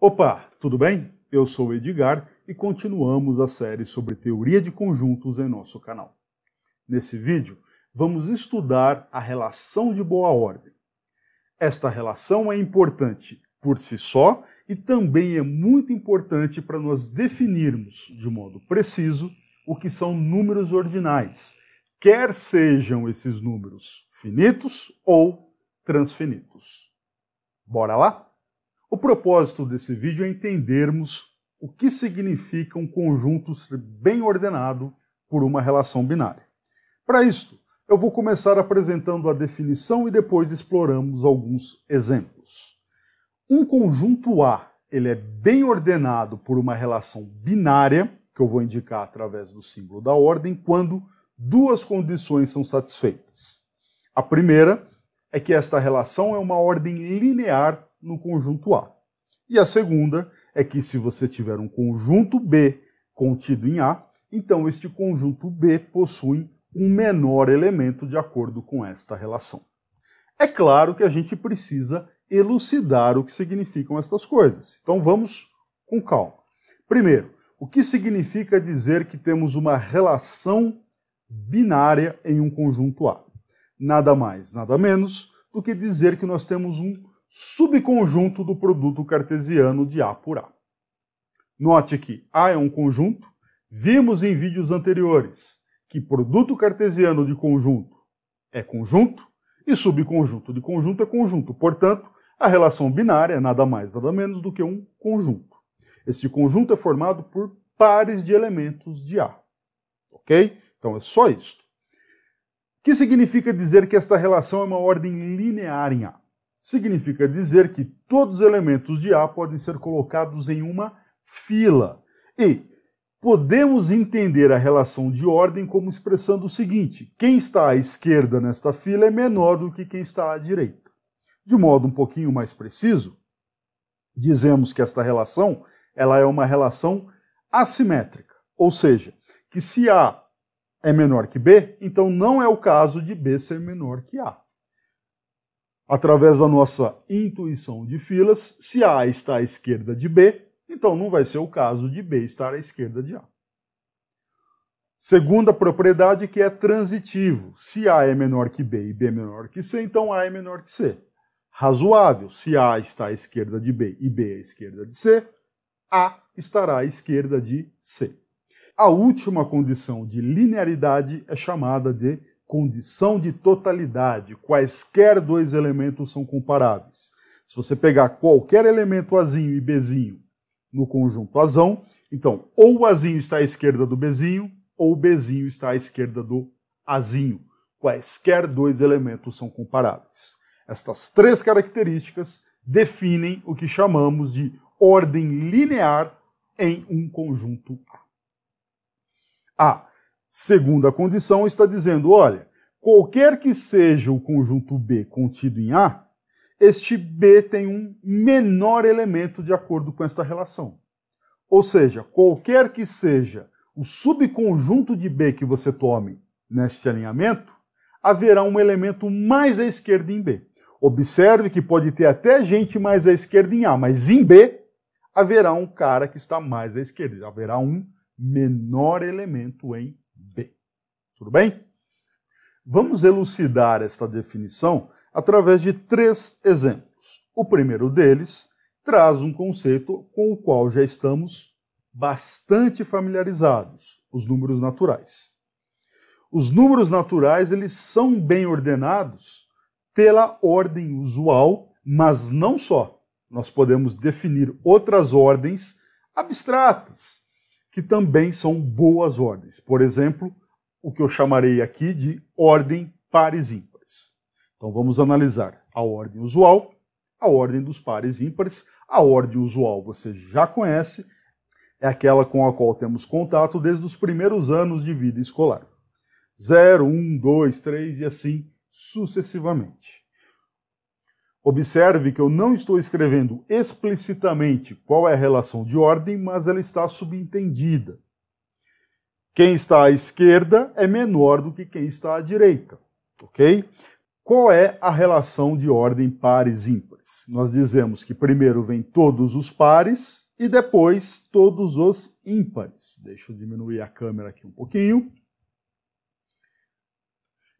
Opa, tudo bem? Eu sou o Edgar e continuamos a série sobre teoria de conjuntos em nosso canal. Nesse vídeo, vamos estudar a relação de boa ordem. Esta relação é importante por si só e também é muito importante para nós definirmos de modo preciso o que são números ordinais, quer sejam esses números finitos ou transfinitos. Bora lá? O propósito desse vídeo é entendermos o que significa um conjunto ser bem ordenado por uma relação binária. Para isso, eu vou começar apresentando a definição e depois exploramos alguns exemplos. Um conjunto A ele é bem ordenado por uma relação binária, que eu vou indicar através do símbolo da ordem, quando duas condições são satisfeitas. A primeira é que esta relação é uma ordem linear no conjunto A. E a segunda é que se você tiver um conjunto B contido em A, então este conjunto B possui um menor elemento de acordo com esta relação. É claro que a gente precisa elucidar o que significam estas coisas. Então vamos com calma. Primeiro, o que significa dizer que temos uma relação binária em um conjunto A? Nada mais, nada menos do que dizer que nós temos um subconjunto do produto cartesiano de A por A. Note que A é um conjunto, vimos em vídeos anteriores que produto cartesiano de conjunto é conjunto e subconjunto de conjunto é conjunto. Portanto, a relação binária é nada mais, nada menos do que um conjunto. Esse conjunto é formado por pares de elementos de A. Ok? Então é só isto. O que significa dizer que esta relação é uma ordem linear em A? significa dizer que todos os elementos de A podem ser colocados em uma fila. E podemos entender a relação de ordem como expressando o seguinte: quem está à esquerda nesta fila é menor do que quem está à direita. De modo um pouquinho mais preciso, dizemos que esta relação ela é uma relação assimétrica, ou seja, que se A é menor que B, então não é o caso de B ser menor que A através da nossa intuição de filas, se A está à esquerda de B, então não vai ser o caso de B estar à esquerda de A. Segunda propriedade que é transitivo. Se A é menor que B e B é menor que C, então A é menor que C. Razoável. Se A está à esquerda de B e B é à esquerda de C, A estará à esquerda de C. A última condição de linearidade é chamada de condição de totalidade, quaisquer dois elementos são comparáveis. Se você pegar qualquer elemento Azinho e Bzinho no conjunto Azão, então ou o Azinho está à esquerda do Bzinho, ou o Bzinho está à esquerda do Azinho. Quaisquer dois elementos são comparáveis. Estas três características definem o que chamamos de ordem linear em um conjunto A. A Segunda condição está dizendo: olha, qualquer que seja o conjunto B contido em A, este B tem um menor elemento de acordo com esta relação. Ou seja, qualquer que seja o subconjunto de B que você tome neste alinhamento, haverá um elemento mais à esquerda em B. Observe que pode ter até gente mais à esquerda em A, mas em B haverá um cara que está mais à esquerda, haverá um menor elemento em tudo bem? Vamos elucidar esta definição através de três exemplos. O primeiro deles traz um conceito com o qual já estamos bastante familiarizados, os números naturais. Os números naturais eles são bem ordenados pela ordem usual, mas não só. Nós podemos definir outras ordens abstratas que também são boas ordens. Por exemplo, o que eu chamarei aqui de ordem pares ímpares. Então vamos analisar a ordem usual, a ordem dos pares ímpares. A ordem usual você já conhece, é aquela com a qual temos contato desde os primeiros anos de vida escolar. 0, 1, 2, 3 e assim sucessivamente. Observe que eu não estou escrevendo explicitamente qual é a relação de ordem, mas ela está subentendida. Quem está à esquerda é menor do que quem está à direita, ok? Qual é a relação de ordem pares ímpares? Nós dizemos que primeiro vem todos os pares e depois todos os ímpares. Deixa eu diminuir a câmera aqui um pouquinho.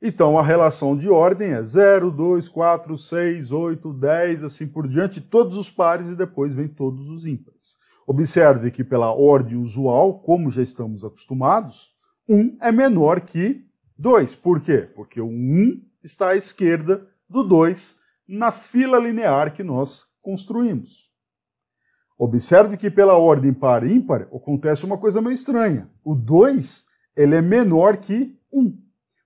Então a relação de ordem é 0, 2, 4, 6, 8, 10, assim por diante, todos os pares e depois vem todos os ímpares. Observe que, pela ordem usual, como já estamos acostumados, 1 é menor que 2. Por quê? Porque o 1 está à esquerda do 2 na fila linear que nós construímos. Observe que pela ordem par e ímpar acontece uma coisa meio estranha. O 2 é menor que 1.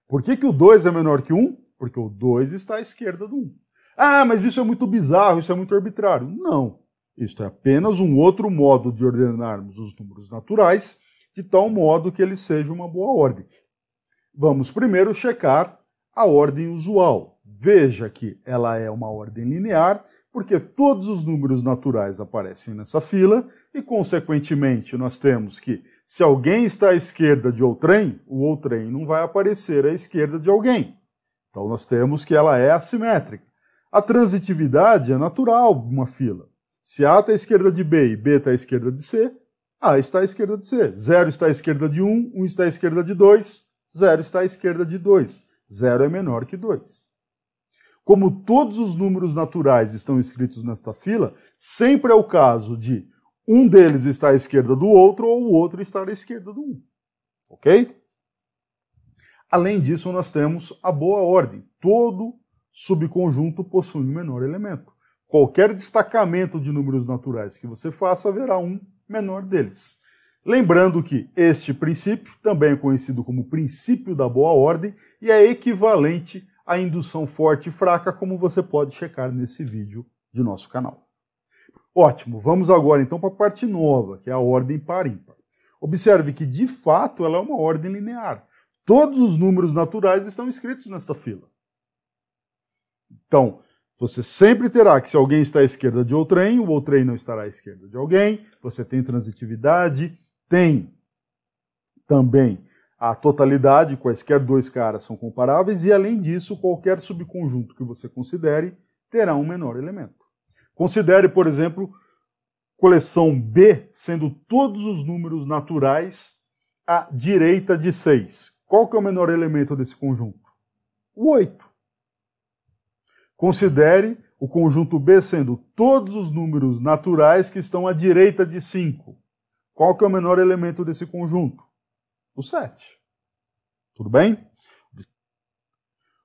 Por que, que o 2 é menor que 1? Porque o 2 está à esquerda do 1. Ah, mas isso é muito bizarro, isso é muito arbitrário. Não. Isto é apenas um outro modo de ordenarmos os números naturais, de tal modo que ele seja uma boa ordem. Vamos primeiro checar a ordem usual. Veja que ela é uma ordem linear, porque todos os números naturais aparecem nessa fila e, consequentemente, nós temos que, se alguém está à esquerda de outrem, o outrem não vai aparecer à esquerda de alguém. Então, nós temos que ela é assimétrica. A transitividade é natural numa uma fila. Se A está à esquerda de B e B está à esquerda de C, A está à esquerda de C. 0 está à esquerda de 1, 1 está à esquerda de 2, 0 está à esquerda de 2. 0 é menor que 2. Como todos os números naturais estão escritos nesta fila, sempre é o caso de um deles estar à esquerda do outro ou o outro estar à esquerda do 1. Ok? Além disso, nós temos a boa ordem. Todo subconjunto possui um menor elemento. Qualquer destacamento de números naturais que você faça haverá um menor deles. Lembrando que este princípio também é conhecido como princípio da boa ordem e é equivalente à indução forte e fraca, como você pode checar nesse vídeo de nosso canal. Ótimo, vamos agora então para a parte nova, que é a ordem par ímpar. Observe que de fato ela é uma ordem linear. Todos os números naturais estão escritos nesta fila. Então, você sempre terá que, se alguém está à esquerda de outrem, o outrem não estará à esquerda de alguém. Você tem transitividade, tem também a totalidade, quaisquer dois caras são comparáveis, e além disso, qualquer subconjunto que você considere terá um menor elemento. Considere, por exemplo, coleção B sendo todos os números naturais à direita de 6. Qual que é o menor elemento desse conjunto? O 8. Considere o conjunto B sendo todos os números naturais que estão à direita de 5. Qual que é o menor elemento desse conjunto? O 7. Tudo bem?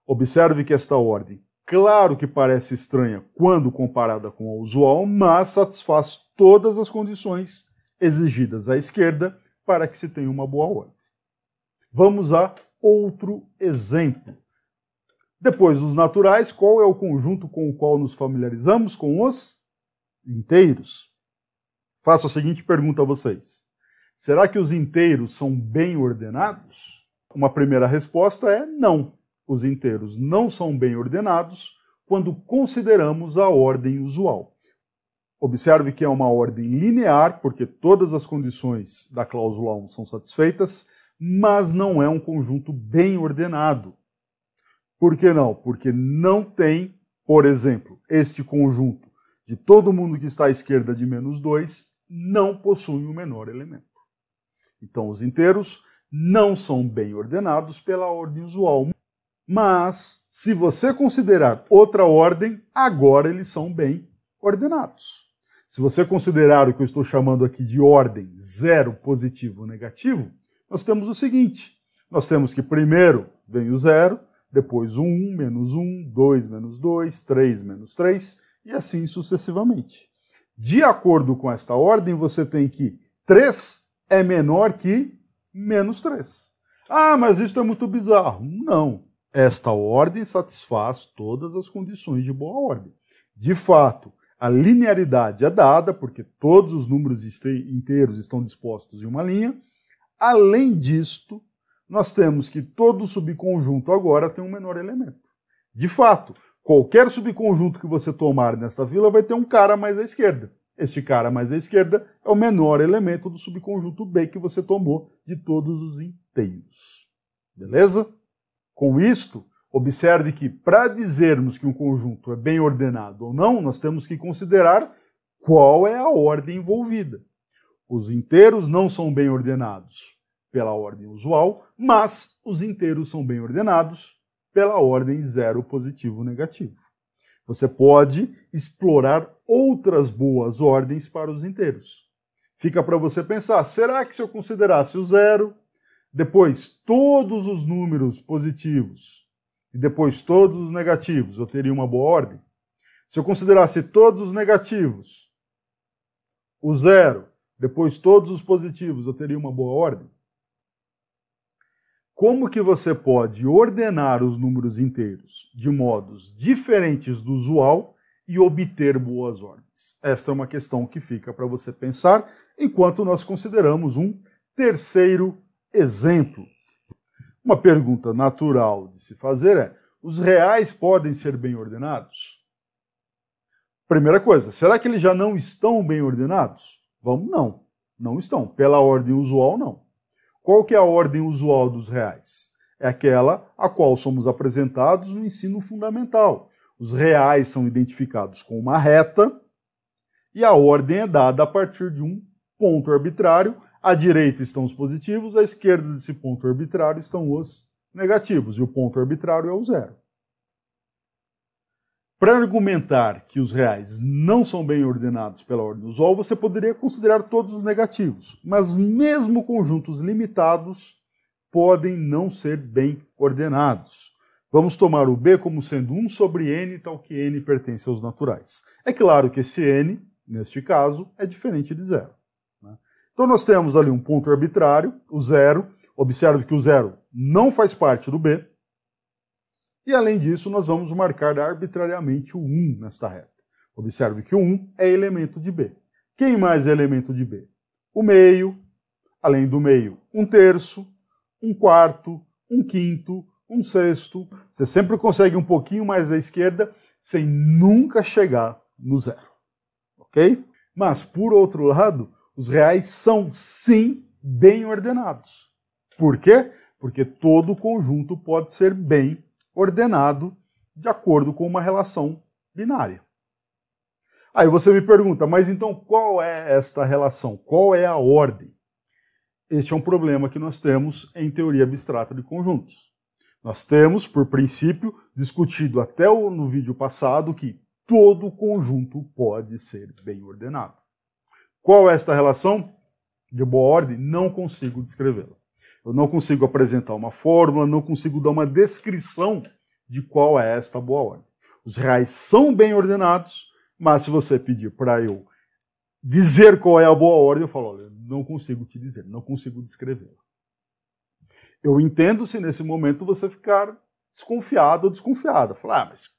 Observe que esta ordem, claro que parece estranha quando comparada com a usual, mas satisfaz todas as condições exigidas à esquerda para que se tenha uma boa ordem. Vamos a outro exemplo. Depois dos naturais, qual é o conjunto com o qual nos familiarizamos? Com os inteiros. Faço a seguinte pergunta a vocês: será que os inteiros são bem ordenados? Uma primeira resposta é não. Os inteiros não são bem ordenados quando consideramos a ordem usual. Observe que é uma ordem linear, porque todas as condições da cláusula 1 são satisfeitas, mas não é um conjunto bem ordenado por que não? Porque não tem, por exemplo, este conjunto de todo mundo que está à esquerda de menos 2 não possui o menor elemento. Então, os inteiros não são bem ordenados pela ordem usual. Mas, se você considerar outra ordem, agora eles são bem ordenados. Se você considerar o que eu estou chamando aqui de ordem zero, positivo ou negativo, nós temos o seguinte: nós temos que primeiro vem o zero, depois 1 menos 1, 2 menos 2, 3 menos 3 e assim sucessivamente. De acordo com esta ordem, você tem que 3 é menor que menos 3. Ah, mas isto é muito bizarro. Não. Esta ordem satisfaz todas as condições de boa ordem. De fato, a linearidade é dada, porque todos os números inteiros estão dispostos em uma linha. Além disto, nós temos que todo subconjunto agora tem um menor elemento. De fato, qualquer subconjunto que você tomar nesta vila vai ter um cara mais à esquerda. Este cara mais à esquerda é o menor elemento do subconjunto B que você tomou de todos os inteiros. Beleza? Com isto, observe que para dizermos que um conjunto é bem ordenado ou não, nós temos que considerar qual é a ordem envolvida. Os inteiros não são bem ordenados, pela ordem usual, mas os inteiros são bem ordenados pela ordem zero positivo negativo. Você pode explorar outras boas ordens para os inteiros. Fica para você pensar, será que se eu considerasse o zero, depois todos os números positivos e depois todos os negativos, eu teria uma boa ordem? Se eu considerasse todos os negativos, o zero, depois todos os positivos, eu teria uma boa ordem? como que você pode ordenar os números inteiros de modos diferentes do usual e obter boas ordens? Esta é uma questão que fica para você pensar enquanto nós consideramos um terceiro exemplo. Uma pergunta natural de se fazer é: os reais podem ser bem ordenados? Primeira coisa, será que eles já não estão bem ordenados? Vamos, não. Não estão. Pela ordem usual, não. Qual que é a ordem usual dos reais? É aquela a qual somos apresentados no ensino fundamental. Os reais são identificados com uma reta e a ordem é dada a partir de um ponto arbitrário. À direita estão os positivos, à esquerda desse ponto arbitrário estão os negativos, e o ponto arbitrário é o zero. Para argumentar que os reais não são bem ordenados pela ordem usual, você poderia considerar todos os negativos, mas mesmo conjuntos limitados podem não ser bem ordenados. Vamos tomar o B como sendo 1 sobre n, tal que n pertence aos naturais. É claro que esse n, neste caso, é diferente de zero. Né? Então nós temos ali um ponto arbitrário, o zero. Observe que o zero não faz parte do B, e além disso, nós vamos marcar arbitrariamente o 1 nesta reta. Observe que o 1 é elemento de B. Quem mais é elemento de B? O meio, além do meio, um terço, um quarto, um quinto, um sexto. Você sempre consegue um pouquinho mais à esquerda sem nunca chegar no zero. Ok? Mas, por outro lado, os reais são sim bem ordenados. Por quê? Porque todo conjunto pode ser bem ordenado de acordo com uma relação binária. Aí você me pergunta, mas então qual é esta relação? Qual é a ordem? Este é um problema que nós temos em teoria abstrata de conjuntos. Nós temos, por princípio, discutido até no vídeo passado que todo conjunto pode ser bem ordenado. Qual é esta relação? De boa ordem, não consigo descrevê-la. Eu não consigo apresentar uma fórmula, não consigo dar uma descrição de qual é esta boa ordem. Os reais são bem ordenados, mas se você pedir para eu dizer qual é a boa ordem, eu falo, olha, não consigo te dizer, não consigo descrevê-la. Eu entendo se nesse momento você ficar desconfiado ou desconfiada. Falar, ah, mas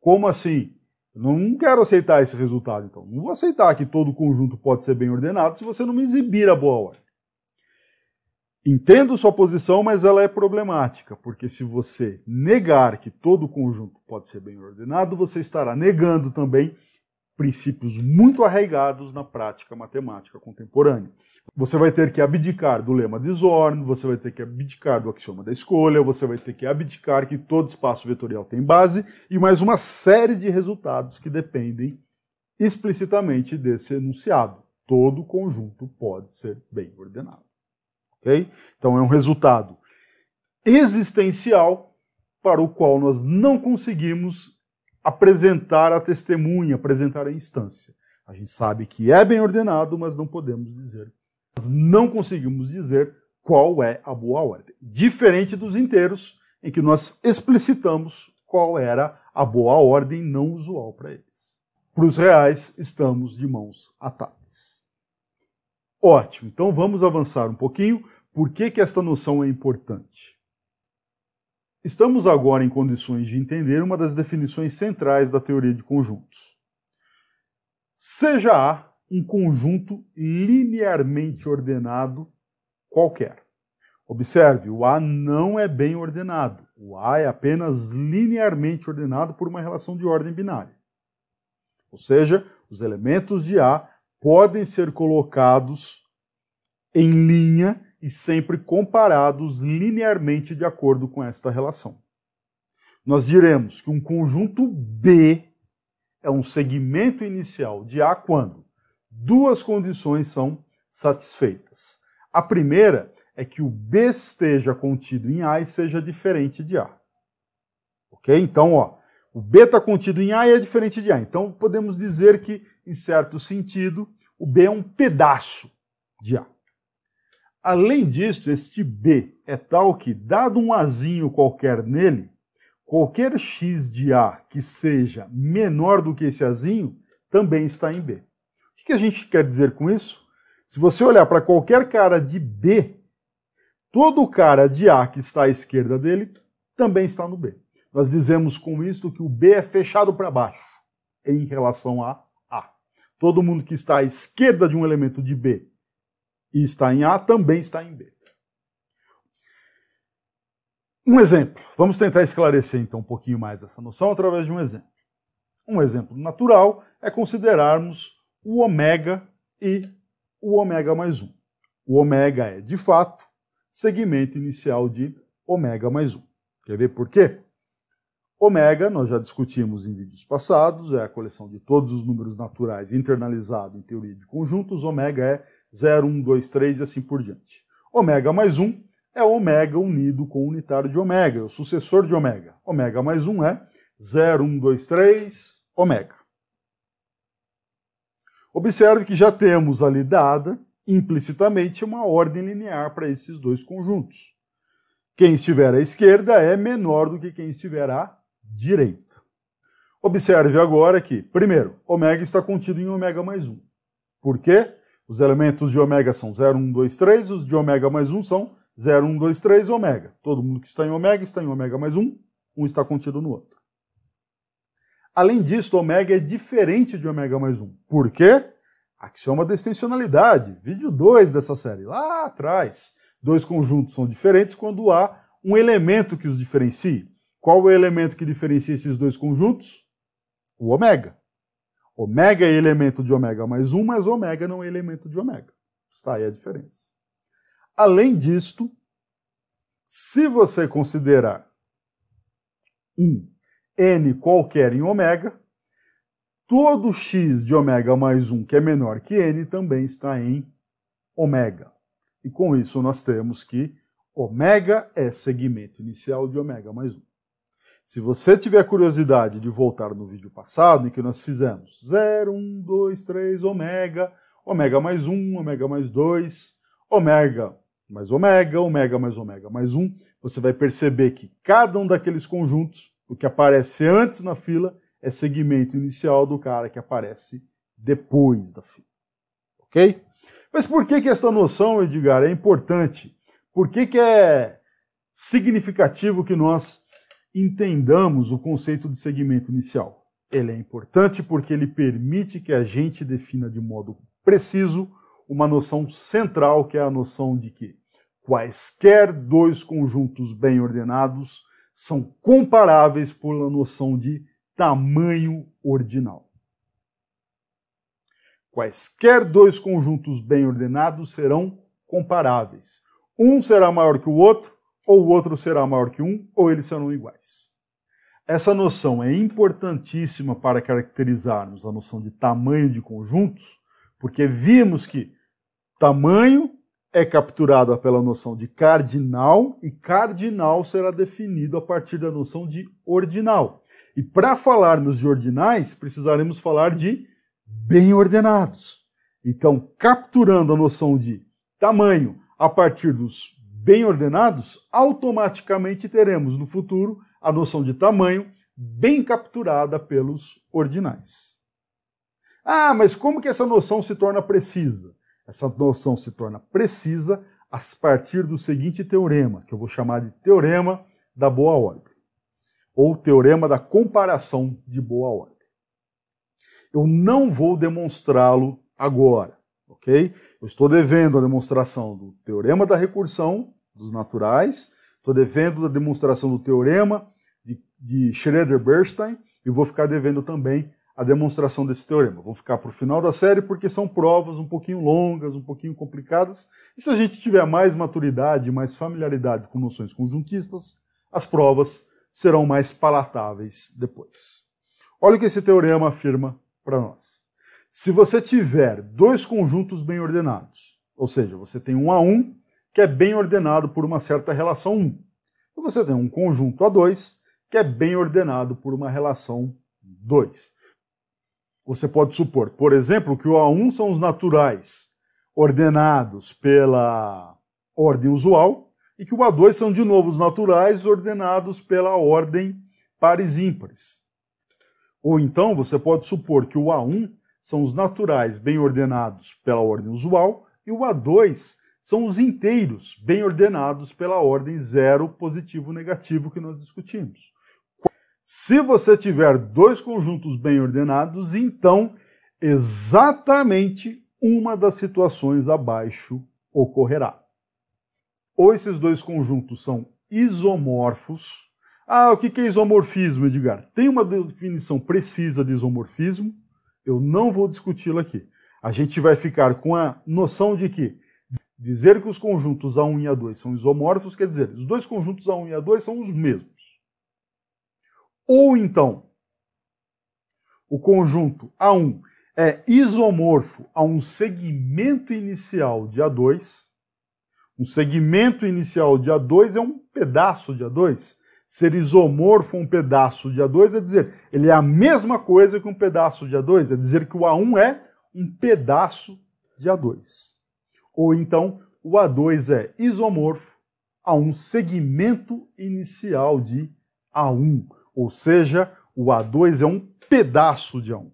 como assim? Eu não quero aceitar esse resultado, então. Não vou aceitar que todo conjunto pode ser bem ordenado se você não me exibir a boa ordem. Entendo sua posição, mas ela é problemática, porque se você negar que todo conjunto pode ser bem ordenado, você estará negando também princípios muito arraigados na prática matemática contemporânea. Você vai ter que abdicar do lema de Zorn, você vai ter que abdicar do axioma da escolha, você vai ter que abdicar que todo espaço vetorial tem base e mais uma série de resultados que dependem explicitamente desse enunciado. Todo conjunto pode ser bem ordenado ok? Então é um resultado existencial para o qual nós não conseguimos apresentar a testemunha, apresentar a instância. A gente sabe que é bem ordenado, mas não podemos dizer. Nós não conseguimos dizer qual é a boa ordem. Diferente dos inteiros, em que nós explicitamos qual era a boa ordem não usual para eles. Para os reais, estamos de mãos atadas. Ótimo, então vamos avançar um pouquinho. Por que, que esta noção é importante? Estamos agora em condições de entender uma das definições centrais da teoria de conjuntos. Seja A um conjunto linearmente ordenado qualquer. Observe, o A não é bem ordenado. O A é apenas linearmente ordenado por uma relação de ordem binária. Ou seja, os elementos de A podem ser colocados em linha e sempre comparados linearmente de acordo com esta relação. Nós diremos que um conjunto B é um segmento inicial de A quando duas condições são satisfeitas. A primeira é que o B esteja contido em A e seja diferente de A. Ok? Então, ó, o b está contido em A e é diferente de A. Então podemos dizer que, em certo sentido, o B é um pedaço de A. Além disso, este B é tal que, dado um Azinho qualquer nele, qualquer x de A que seja menor do que esse Azinho também está em B. O que a gente quer dizer com isso? Se você olhar para qualquer cara de B, todo cara de A que está à esquerda dele também está no B. Nós dizemos com isto que o B é fechado para baixo em relação a A. Todo mundo que está à esquerda de um elemento de B e está em A também está em B. Um exemplo. Vamos tentar esclarecer então um pouquinho mais essa noção através de um exemplo. Um exemplo natural é considerarmos o ômega e o ômega mais 1. O ômega é, de fato, segmento inicial de ômega mais 1. Quer ver por quê? Omega, nós já discutimos em vídeos passados, é a coleção de todos os números naturais internalizado em teoria de conjuntos. Omega é 0, 1, 2, 3 e assim por diante. Ômega mais 1 é ômega unido com o unitário de ômega, é o sucessor de ômega. Ômega mais 1 é 0, 1, 2, 3, ômega. Observe que já temos ali dada, implicitamente, uma ordem linear para esses dois conjuntos. Quem estiver à esquerda é menor do que quem estiver à direita. Observe agora que, primeiro, ômega está contido em ômega mais 1. Por quê? Os elementos de ômega são 0, 1, 2, 3, os de ômega mais 1 são 0, 1, 2, 3, ômega. Todo mundo que está em ômega está em ômega mais 1, um está contido no outro. Além disso, ômega é diferente de ômega mais 1. Por quê? Axioma é da extensionalidade, vídeo 2 dessa série, lá atrás. Dois conjuntos são diferentes quando há um elemento que os diferencie. Qual é o elemento que diferencia esses dois conjuntos? O ômega. Ômega é elemento de ômega mais 1, mas ômega não é elemento de ômega. Está aí a diferença. Além disto, se você considerar um n qualquer em ômega, todo x de ômega mais 1 que é menor que n também está em ômega. E com isso nós temos que ômega é segmento inicial de ômega mais 1. Se você tiver curiosidade de voltar no vídeo passado, em que nós fizemos 0, 1, 2, 3, ômega, ômega mais 1, ômega mais 2, ômega mais ômega, ômega mais ômega mais 1, você vai perceber que cada um daqueles conjuntos, o que aparece antes na fila, é segmento inicial do cara que aparece depois da fila. Ok? Mas por que, que essa noção, Edgar, é importante? Por que, que é significativo que nós entendamos o conceito de segmento inicial. Ele é importante porque ele permite que a gente defina de modo preciso uma noção central, que é a noção de que quaisquer dois conjuntos bem ordenados são comparáveis pela noção de tamanho ordinal. Quaisquer dois conjuntos bem ordenados serão comparáveis. Um será maior que o outro, ou o outro será maior que um, ou eles serão iguais. Essa noção é importantíssima para caracterizarmos a noção de tamanho de conjuntos, porque vimos que tamanho é capturado pela noção de cardinal e cardinal será definido a partir da noção de ordinal. E para falarmos de ordinais, precisaremos falar de bem ordenados. Então, capturando a noção de tamanho a partir dos bem ordenados, automaticamente teremos no futuro a noção de tamanho bem capturada pelos ordinais. Ah, mas como que essa noção se torna precisa? Essa noção se torna precisa a partir do seguinte teorema, que eu vou chamar de teorema da boa ordem, ou teorema da comparação de boa ordem. Eu não vou demonstrá-lo agora ok? Eu estou devendo a demonstração do teorema da recursão dos naturais, estou devendo a demonstração do teorema de, de Schroeder-Bernstein e vou ficar devendo também a demonstração desse teorema. Vou ficar para o final da série porque são provas um pouquinho longas, um pouquinho complicadas. E se a gente tiver mais maturidade, mais familiaridade com noções conjuntistas, as provas serão mais palatáveis depois. Olha o que esse teorema afirma para nós. Se você tiver dois conjuntos bem ordenados, ou seja, você tem um A1 que é bem ordenado por uma certa relação 1, e você tem um conjunto A2 que é bem ordenado por uma relação 2. Você pode supor, por exemplo, que o A1 são os naturais ordenados pela ordem usual e que o A2 são de novo os naturais ordenados pela ordem pares ímpares. Ou então você pode supor que o A1 são os naturais bem ordenados pela ordem usual, e o A2 são os inteiros bem ordenados pela ordem zero, positivo, negativo que nós discutimos. Se você tiver dois conjuntos bem ordenados, então exatamente uma das situações abaixo ocorrerá. Ou esses dois conjuntos são isomorfos. Ah, o que é isomorfismo, Edgar? Tem uma definição precisa de isomorfismo, eu não vou discuti lo aqui. A gente vai ficar com a noção de que dizer que os conjuntos A1 e A2 são isomorfos quer dizer os dois conjuntos A1 e A2 são os mesmos. Ou então, o conjunto A1 é isomorfo a um segmento inicial de A2. Um segmento inicial de A2 é um pedaço de A2 ser isomorfo um pedaço de A2 é dizer ele é a mesma coisa que um pedaço de A2, é dizer que o A1 é um pedaço de A2. Ou então, o A2 é isomorfo a um segmento inicial de A1, ou seja, o A2 é um pedaço de A1.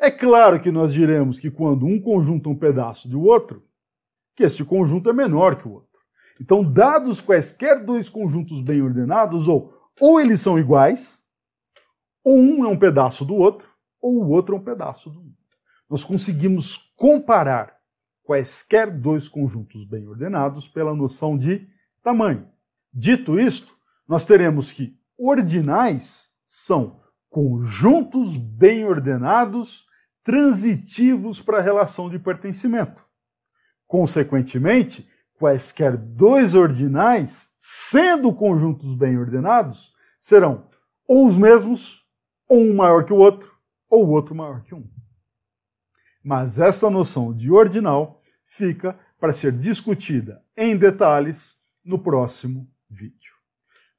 É claro que nós diremos que quando um conjunto é um pedaço do outro, que este conjunto é menor que o outro. Então, dados quaisquer dois conjuntos bem ordenados, ou, ou eles são iguais, ou um é um pedaço do outro, ou o outro é um pedaço do outro. Nós conseguimos comparar quaisquer dois conjuntos bem ordenados pela noção de tamanho. Dito isto, nós teremos que ordinais são conjuntos bem ordenados transitivos para a relação de pertencimento. Consequentemente, quaisquer dois ordinais, sendo conjuntos bem ordenados, serão ou os mesmos, ou um maior que o outro, ou o outro maior que um. Mas esta noção de ordinal fica para ser discutida em detalhes no próximo vídeo.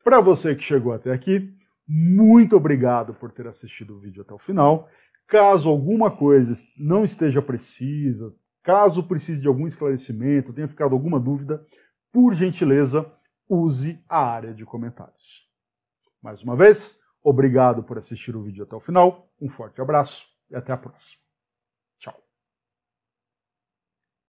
Para você que chegou até aqui, muito obrigado por ter assistido o vídeo até o final. Caso alguma coisa não esteja precisa, Caso precise de algum esclarecimento, tenha ficado alguma dúvida, por gentileza, use a área de comentários. Mais uma vez, obrigado por assistir o vídeo até o final, um forte abraço e até a próxima.